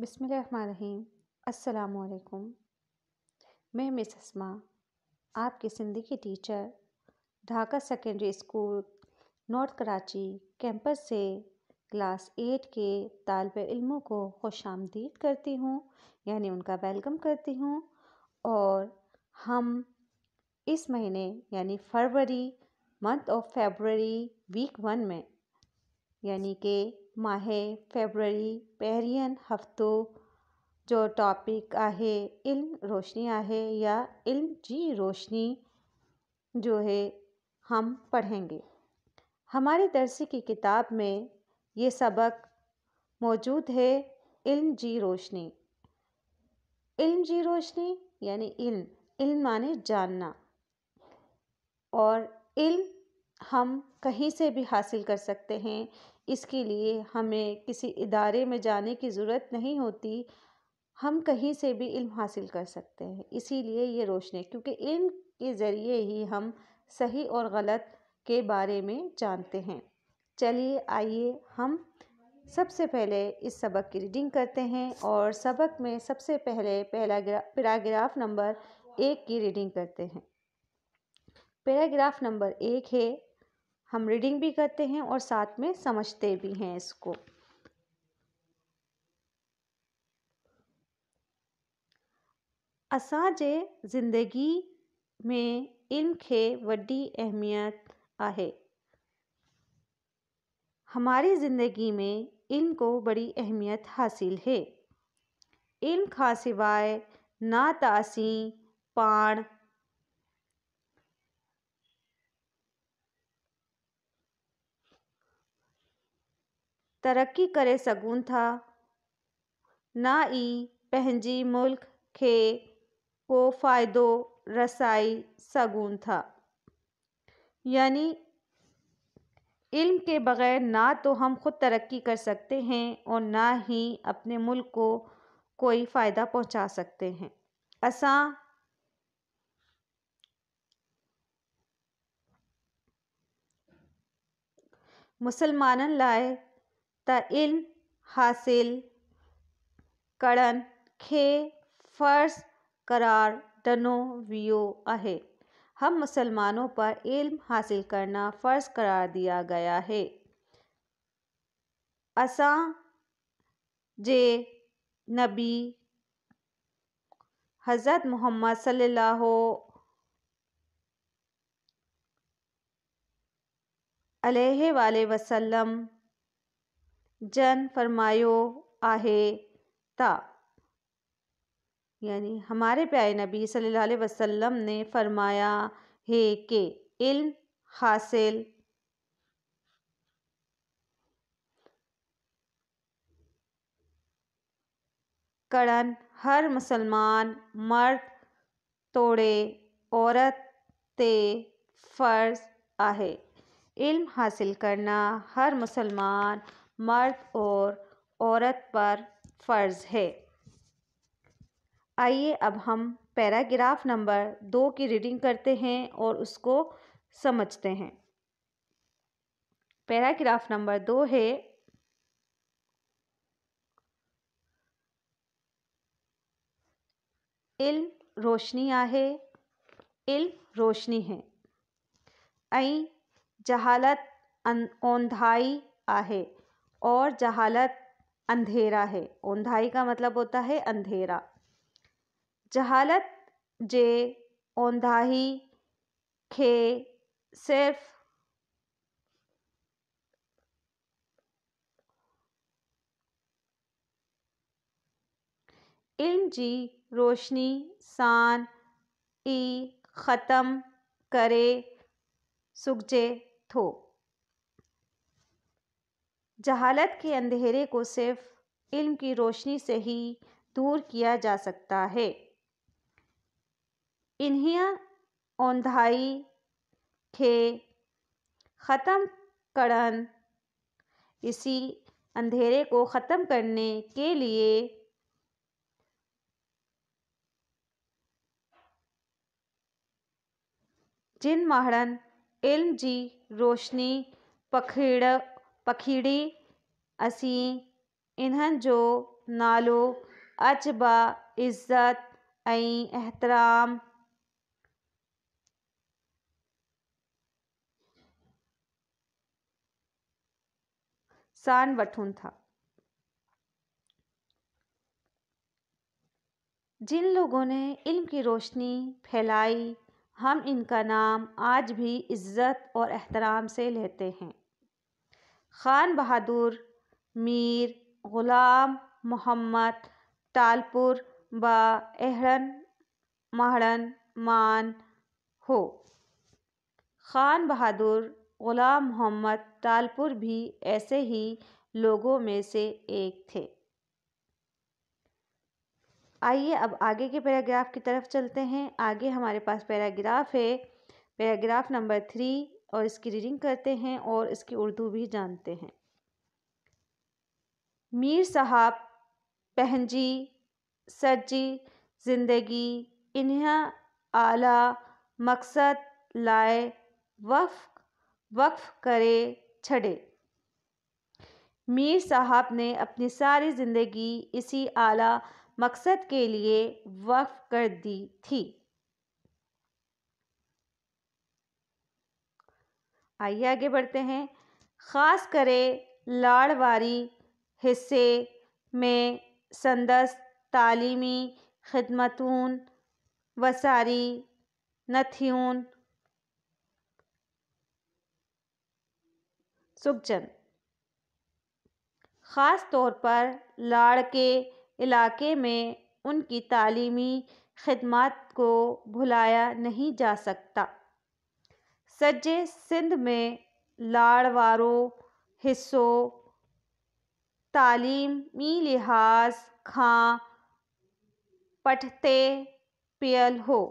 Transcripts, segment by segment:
बिसमीम अल्लाम मैं मिस असमा आपकी ज़िंदगी teacher Dhaka secondary school north Karachi campus से क्लास एट के तलब इलमों को खुश आमदीद करती हूँ यानी उनका वेलकम करती हूँ और हम इस महीने यानी फरवरी month of February week one में यानी कि माह फेबररी पेरियन हफ़्तो जो टॉपिक आहे इल्म रोशनी आहे या इल्म जी रोशनी जो है हम पढ़ेंगे हमारे दर्स की किताब में ये सबक मौजूद है इल्म जी रोशनी इल्म जी रोशनी यानी इल्म इल्म माने जानना और इल्म हम कहीं से भी हासिल कर सकते हैं इसके लिए हमें किसी इदारे में जाने की ज़रूरत नहीं होती हम कहीं से भी इल्म हासिल कर सकते हैं इसीलिए ये रोशनी क्योंकि इन के ज़रिए ही हम सही और गलत के बारे में जानते हैं चलिए आइए हम सबसे पहले इस सबक की रीडिंग करते हैं और सबक में सबसे पहले पहला पैराग्राफ नंबर एक की रीडिंग करते हैं पैराग्राफ नंबर एक है हम रीडिंग भी करते हैं और साथ में समझते भी हैं इसको असाजे ज़िंदगी में इल्म के वड़ी अहमियत आहे हमारी ज़िंदगी में इल्म को बड़ी अहमियत हासिल है इल्म खा सवाइ ना तासी पाण तरक्की करे सकूं था ना ई पंहिंजी मुल्क के को फायदो रसाई सघूं था यानी इल्म के बग़ैर ना तो हम ख़ुद तरक्की कर सकते हैं और ना ही अपने मुल्क को कोई फ़ायदा पहुंचा सकते हैं असा मुसलमान लाए तइल हासिल करण खे फ़र्ज़ क़रार ॾिनो वियो आहे हम मुसलमानों पर इल्म हासिल करना फ़र्ज़ क़रार दिया गया है असा जे नबी हज़रत मोहम्मद सल्लल्लाहु अलह वाले वसलम जन फ़रमायो आहे ता यानी हमारे प्यारे नबी सल्लल्लाहु अलैहि वसल्लम ने फ़रमाया है कि इल्म हासिल करण हर मुसलमान मर्द तोड़े औरत ते फ़र्ज आहे इल्म हासिल करना हर मुसलमान मर्द और औरत पर फ़र्ज़ है आइए अब हम पैराग्राफ नंबर दो की रीडिंग करते हैं और उसको समझते हैं पैराग्राफ नंबर दो है इल्म रोशनी आहे इल्म रोशनी है आई जहालत ओंधाई आहे और जहालत अंधेरा है ओंधाई का मतलब होता है अंधेरा जहालत जे ओंधाही खे सिर्फ इल्म जी रोशनी सान ई ख़त्म करे सुगजे थो जहालत के अंधेरे को सिर्फ इल्म की रोशनी से ही दूर किया जा सकता है इन्हीं ओंधाई के ख़त्म करन इसी अंधेरे को ख़त्म करने के लिए जिन महरन इल्म जी रोशनी पखेड़ पखीड़ी असी इन्हन जो नालो अजबा इज़्ज़त एहतराम सान वठूं था जिन लोगों ने इल्म की रोशनी फैलाई हम इनका नाम आज भी इज़्ज़त और एहतराम से लेते हैं खान बहादुर मीर ग़ुलाम मोहम्मद तालपुर बा एहरन महड़न मान हो खान बहादुर ग़ुलाम मोहम्मद तालपुर भी ऐसे ही लोगों में से एक थे आइए अब आगे के पैराग्राफ की तरफ चलते हैं आगे हमारे पास पैराग्राफ है पैराग्राफ नंबर थ्री और इसकी रीडिंग करते हैं और इसकी उर्दू भी जानते हैं मीर साहब पहनजी सरजी ज़िंदगी इन्हें आला मकसद लाए वक्फ वक्फ करे छड़े मीर साहब ने अपनी सारी ज़िंदगी इसी आला मकसद के लिए वक्फ कर दी थी आइए आगे बढ़ते हैं ख़ास करें लाड़वारी हिस्से में संदस तालीमी खदमतून वसारी नथियून सुखजन ख़ास तौर पर लाड़ के इलाके में उनकी तालीमी खदमात को भुलाया नहीं जा सकता सॼे सिंध में लाड़ वारो हिसो तालीमी लिहाज़ खां पठते पियल हो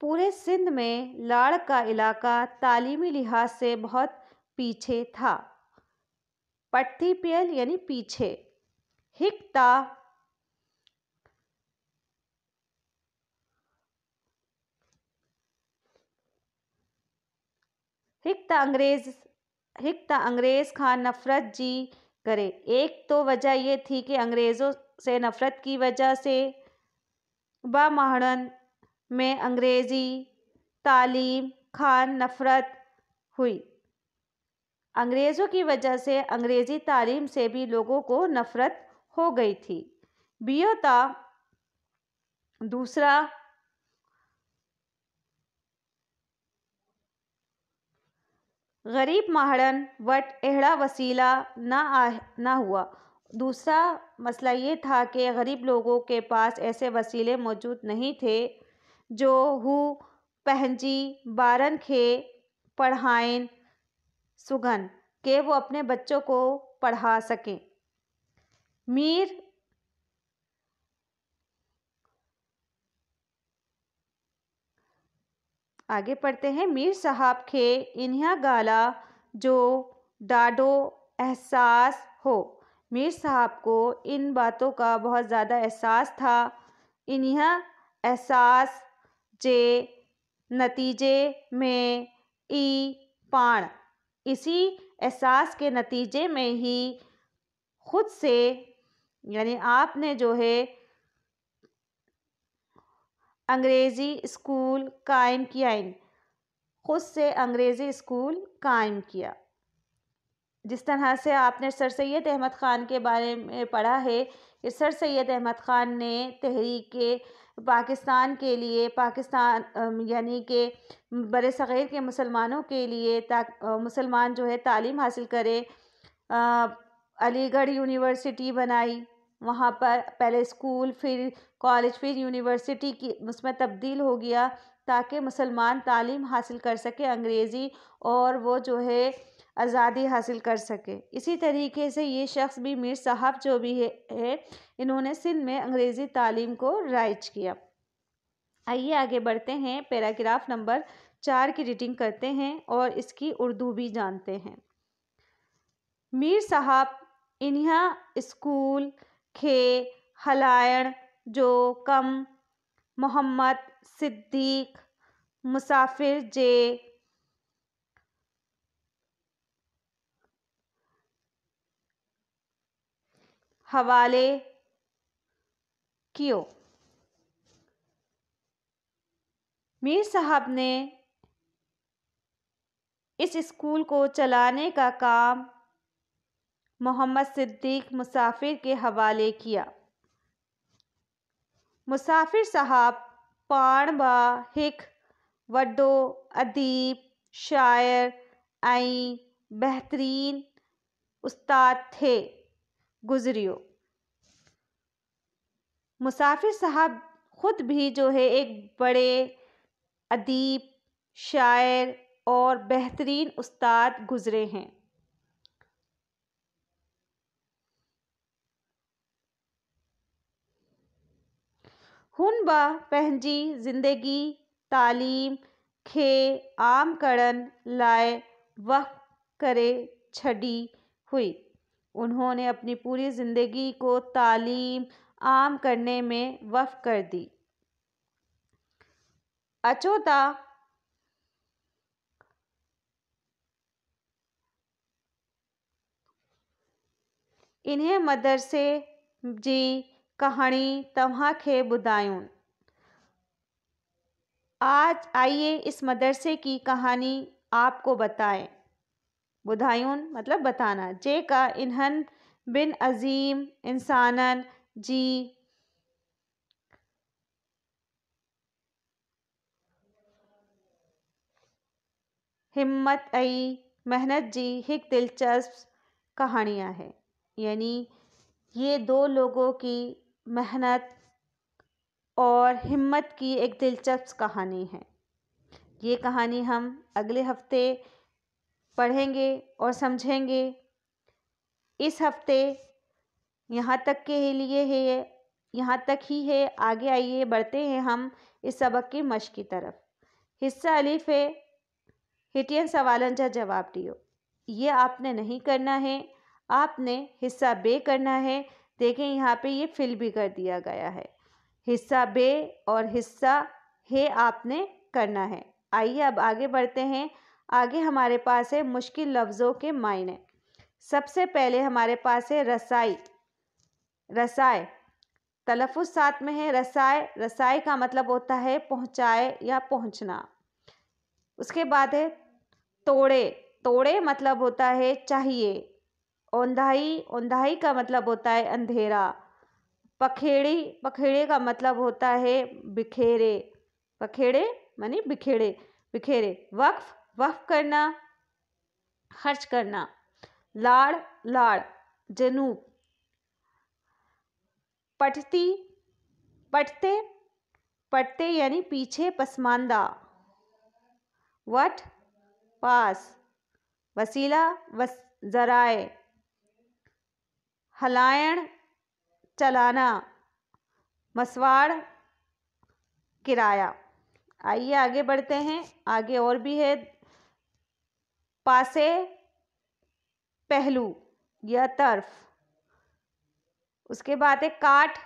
पूरे सिंध में लाड़ का इलाका तालीमी लिहाज से बहुत पीछे था पठती पियल यानी पीछे हिकता रिक्त अंग्रेज रिक्त अंग्रेज़ खां नफरत जी करे एक तो वजह ये थी कि अंग्रेज़ों से नफ़रत की वजह से बामहड़न में अंग्रेज़ी तालीम खान नफरत हुई अंग्रेज़ों की वजह से अंग्रेज़ी तालीम से भी लोगों को नफ़रत हो गई थी बियोता दूसरा गरीब महड़न वट एहड़ा वसीला ना आ ना हुआ दूसरा मसला ये था कि गरीब लोगों के पास ऐसे वसीले मौजूद नहीं थे जो हु पहनजी बारन खे पढ़ाइन सुगन के वो अपने बच्चों को पढ़ा सकें मीर आगे पढ़ते हैं मीर साहब के इन्हा गाला जो डाडो एहसास हो मीर साहब को इन बातों का बहुत ज़्यादा एहसास था इन्हा एहसास जे नतीजे में ई पाण इसी एहसास के नतीजे में ही खुद से यानी आपने जो है अंग्रेज़ी स्कूल कायम किया इन ख़ुद से अंग्रेज़ी स्कूल कायम किया जिस तरह से आपने सर सैद अहमद ख़ान के बारे में पढ़ा है कि सर सैद अहमद ख़ान ने तहरीक पाकिस्तान के लिए पाकिस्तान यानी कि बर सग़ैर के मुसलमानों के लिए मुसलमान जो है तालीम हासिल करे अलीगढ़ यूनिवर्सिटी बनाई वहाँ पर पहले स्कूल फिर कॉलेज फिर यूनिवर्सिटी की उसमें तब्दील हो गया ताकि मुसलमान तालीम हासिल कर सके अंग्रेज़ी और वो जो है आज़ादी हासिल कर सके इसी तरीके से ये शख्स भी मीर साहब जो भी है, है इन्होंने सिंध में अंग्रेज़ी तालीम को राइज किया आइए आगे बढ़ते हैं पैराग्राफ नंबर चार की रीडिंग करते हैं और इसकी उर्दू भी जानते हैं मीर साहब इन्हा स्कूल खे हलायण जो कम मोहम्मद सिद्दीक मुसाफिर जे हवाले कियो मीर साहब ने इस स्कूल को चलाने का काम मोहम्मद सिद्दीक मुसाफिर के हवाले किया मुसाफिर साहब पाणबा हिक वॾो अदीब शायर आई बेहतरीन उस्ताद थे गुज़रियो मुसाफिर साहब ख़ुद भी जो है एक बड़े अदीब शायर और बेहतरीन उस्ताद गुज़रे हैं हुन बा ज़िंदगी तालीम खे आम करण लाए वक़्फ़ करे छड़ी हुई उन्होंने अपनी पूरी ज़िंदगी को तालीम आम करने में वफ़ कर दी अचोता इन्हें मदरसे जी कहानी तुम्हें ॿुधायूं आज आइए इस मदरसे की कहानी आपको बताएं ॿुधायूं मतलब बताना जे का इन्हन बिन अज़ीम इंसानन जी हिम्मत आई मेहनत जी एक दिलचस्प कहानी है यानी ये दो लोगों की मेहनत और हिम्मत की एक दिलचस्प कहानी है ये कहानी हम अगले हफ्ते पढ़ेंगे और समझेंगे इस हफ्ते यहाँ तक के लिए है यहाँ तक ही है आगे आइए बढ़ते हैं हम इस सबक की मश की तरफ हिस्सा अलीफ है हिटियन सवालन जा जवाब दियो ये आपने नहीं करना है आपने हिस्सा बे करना है देखें यहाँ पे ये फिल भी कर दिया गया है हिस्सा बे और हिस्सा हे आपने करना है आइए अब आगे बढ़ते हैं आगे हमारे पास है मुश्किल लफ्ज़ों के मायने सबसे पहले हमारे पास है रसाई रसाय तलफ़ साथ में है रसाय रसाई का मतलब होता है पहुँचाए या पहुँचना उसके बाद है तोड़े तोड़े मतलब होता है चाहिए औंधाई औंधाई का मतलब होता है अंधेरा पखेड़ी पखेड़े का मतलब होता है बिखेरे पखेड़े मानी बिखेड़े बिखेरे वक्फ वक्फ करना खर्च करना लाड़ लाड़ जनूब पटती पटते पटते यानी पीछे पसमानदा वट पास वसीला वस जराए हलायण चलाना मसवाड़ किराया आइए आगे बढ़ते हैं आगे और भी है पासे पहलू या तरफ उसके बाद है काट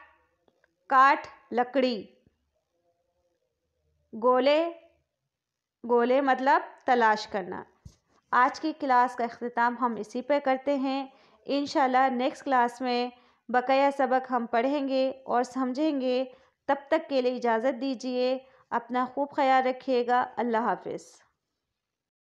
काट लकड़ी गोले गोले मतलब तलाश करना आज की क्लास का अख्ताम हम इसी पे करते हैं इन नेक्स्ट क्लास में बकाया सबक हम पढ़ेंगे और समझेंगे तब तक के लिए इजाज़त दीजिए अपना खूब ख्याल रखिएगा अल्लाह हाफिज़